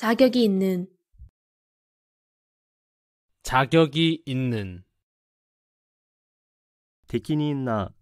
자격이 있는 자격이 있는 敵にな